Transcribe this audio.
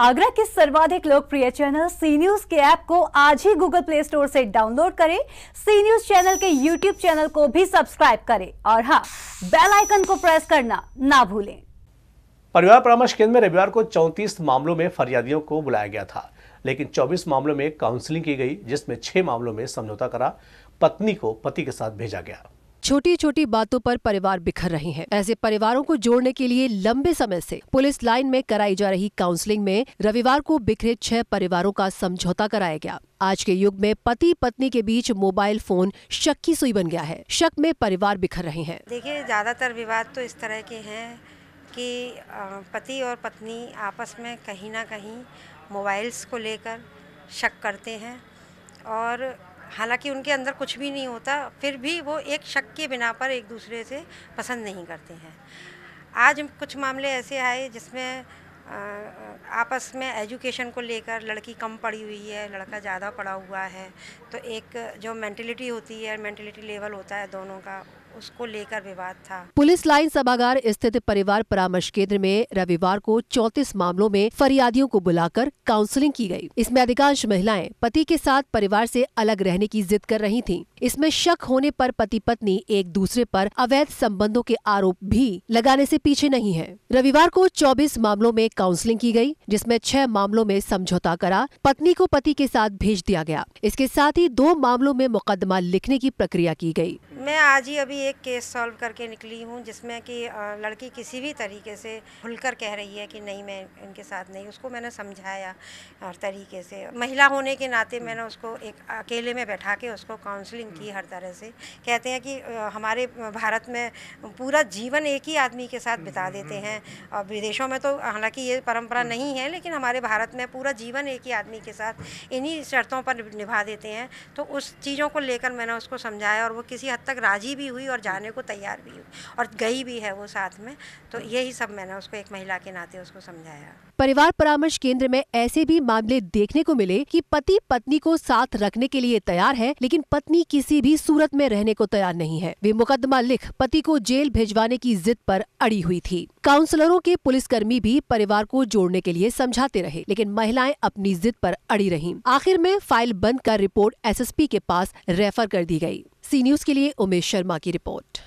आगरा के सर्वाधिक लोकप्रिय चैनल सी न्यूज के ऐप को आज ही गूगल प्ले स्टोर से डाउनलोड करें सी न्यूज चैनल के यूट्यूब चैनल को भी सब्सक्राइब करें और हाँ बेल आइकन को प्रेस करना ना भूलें परिवार परामर्श केंद्र में रविवार को 34 मामलों में फरियादियों को बुलाया गया था लेकिन 24 मामलों में काउंसलिंग की गई जिसमें छह मामलों में समझौता करा पत्नी को पति के साथ भेजा गया छोटी छोटी बातों पर परिवार बिखर रहे हैं ऐसे परिवारों को जोड़ने के लिए लंबे समय से पुलिस लाइन में कराई जा रही काउंसलिंग में रविवार को बिखरे छह परिवारों का समझौता कराया गया आज के युग में पति पत्नी के बीच मोबाइल फोन शक की सुई बन गया है शक में परिवार बिखर रहे हैं देखिए ज्यादातर विवाद तो इस तरह के हैं कि पति और पत्नी आपस में कहीं ना कहीं मोबाइल्स को लेकर शक करते हैं और हालांकि उनके अंदर कुछ भी नहीं होता फिर भी वो एक शक के बिना पर एक दूसरे से पसंद नहीं करते हैं आज कुछ मामले ऐसे आए जिसमें आपस में एजुकेशन को लेकर लड़की कम पढ़ी हुई है लड़का ज़्यादा पढ़ा हुआ है तो एक जो मैंटिलिटी होती है मैंटिलिटी लेवल होता है दोनों का उसको लेकर विवाद था पुलिस लाइन सभागार स्थित परिवार परामर्श केंद्र में रविवार को 34 मामलों में फरियादियों को बुलाकर काउंसलिंग की गई। इसमें अधिकांश महिलाएं पति के साथ परिवार से अलग रहने की जिद कर रही थीं। इसमें शक होने पर पति पत्नी एक दूसरे पर अवैध संबंधों के आरोप भी लगाने से पीछे नहीं है रविवार को 24 मामलों में काउंसलिंग की गई, जिसमें छह मामलों में समझौता करा पत्नी को पति के साथ भेज दिया गया इसके साथ ही दो मामलों में मुकदमा लिखने की प्रक्रिया की गयी मैं आज ही अभी एक केस सॉल्व करके निकली हूँ जिसमें कि लड़की किसी भी तरीके से खुलकर कह रही है कि नहीं मैं इनके साथ नहीं उसको मैंने समझाया हर तरीके से महिला होने के नाते हम्म। मैंने उसको एक अकेले में बैठा के उसको काउंसलिंग की हम्म। हर तरह से कहते हैं कि हमारे भारत में पूरा जीवन एक ही आदमी के साथ बिता हम्म, देते हैं और विदेशों में तो हालांकि ये परंपरा नहीं है लेकिन हमारे भारत में पूरा जीवन एक ही आदमी के साथ इन्हीं शर्तों पर निभा देते हैं तो उस चीज़ों को लेकर मैंने उसको समझाया और वो किसी हद तक राज़ी भी हुई और जाने को तैयार भी हुई और गई भी है वो साथ में तो यही सब मैंने उसको एक महिला के नाते उसको समझाया परिवार परामर्श केंद्र में ऐसे भी मामले देखने को मिले कि पति पत्नी को साथ रखने के लिए तैयार है लेकिन पत्नी किसी भी सूरत में रहने को तैयार नहीं है वे मुकदमा लिख पति को जेल भेजवाने की जिद पर अड़ी हुई थी काउंसलरों के पुलिसकर्मी भी परिवार को जोड़ने के लिए समझाते रहे लेकिन महिलाएं अपनी जिद पर अड़ी रही आखिर में फाइल बंद कर रिपोर्ट एसएसपी के पास रेफर कर दी गई सी न्यूज के लिए उमेश शर्मा की रिपोर्ट